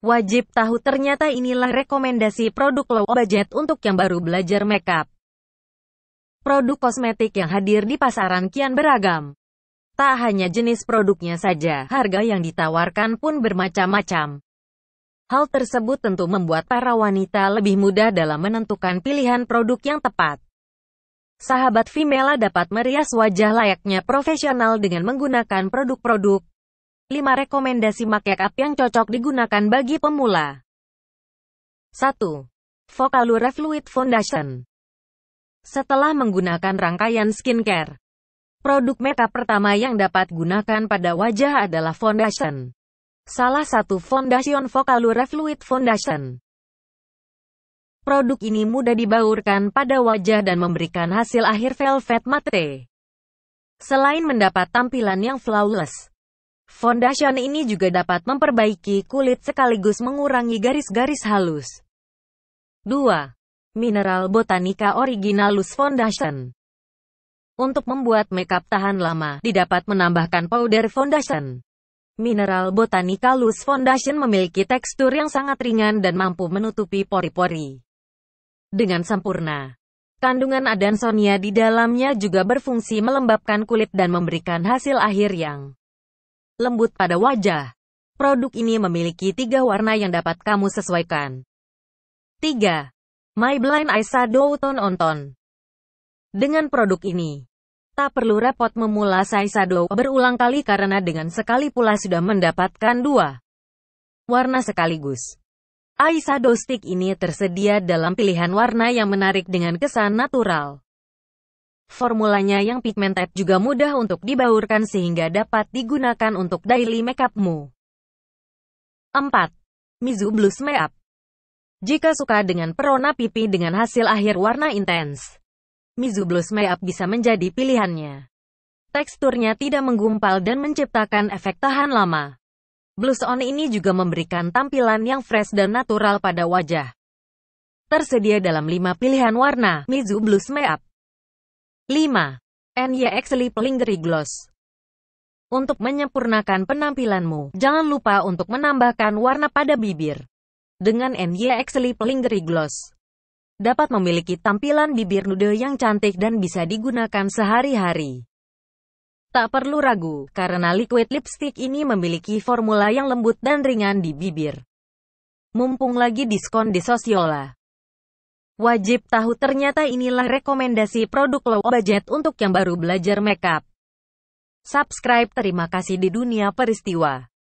Wajib tahu ternyata inilah rekomendasi produk low budget untuk yang baru belajar makeup. Produk kosmetik yang hadir di pasaran kian beragam. Tak hanya jenis produknya saja, harga yang ditawarkan pun bermacam-macam. Hal tersebut tentu membuat para wanita lebih mudah dalam menentukan pilihan produk yang tepat. Sahabat Vimela dapat merias wajah layaknya profesional dengan menggunakan produk-produk 5 rekomendasi make yang cocok digunakan bagi pemula. 1. Vocalure Fluid Foundation. Setelah menggunakan rangkaian skincare, produk makeup pertama yang dapat gunakan pada wajah adalah foundation. Salah satu foundation Vocalure Fluid Foundation. Produk ini mudah dibaurkan pada wajah dan memberikan hasil akhir velvet matte. Selain mendapat tampilan yang flawless, Foundation ini juga dapat memperbaiki kulit sekaligus mengurangi garis-garis halus. 2. Mineral Botanica loose Foundation Untuk membuat makeup tahan lama, didapat menambahkan powder foundation. Mineral Botanica Loose Foundation memiliki tekstur yang sangat ringan dan mampu menutupi pori-pori. Dengan sempurna, kandungan adansonia di dalamnya juga berfungsi melembabkan kulit dan memberikan hasil akhir yang lembut pada wajah. Produk ini memiliki tiga warna yang dapat kamu sesuaikan. 3. My Blind Shadow Tone on Tone Dengan produk ini, tak perlu repot memulas shadow berulang kali karena dengan sekali pula sudah mendapatkan dua warna sekaligus. Eye shadow stick ini tersedia dalam pilihan warna yang menarik dengan kesan natural. Formulanya yang pigmented juga mudah untuk dibaurkan sehingga dapat digunakan untuk daily makeupmu. 4. Mizu Blues Makeup Jika suka dengan perona pipi dengan hasil akhir warna intens, Mizu Blues Makeup bisa menjadi pilihannya. Teksturnya tidak menggumpal dan menciptakan efek tahan lama. Blush On ini juga memberikan tampilan yang fresh dan natural pada wajah. Tersedia dalam 5 pilihan warna, Mizu Blues Makeup. 5. NYX Lip Lingerie Gloss Untuk menyempurnakan penampilanmu, jangan lupa untuk menambahkan warna pada bibir. Dengan NYX Lip Lingerie Gloss, dapat memiliki tampilan bibir nude yang cantik dan bisa digunakan sehari-hari. Tak perlu ragu, karena liquid lipstick ini memiliki formula yang lembut dan ringan di bibir. Mumpung lagi diskon di Sosiola. Wajib tahu ternyata inilah rekomendasi produk low budget untuk yang baru belajar makeup. Subscribe terima kasih di dunia peristiwa.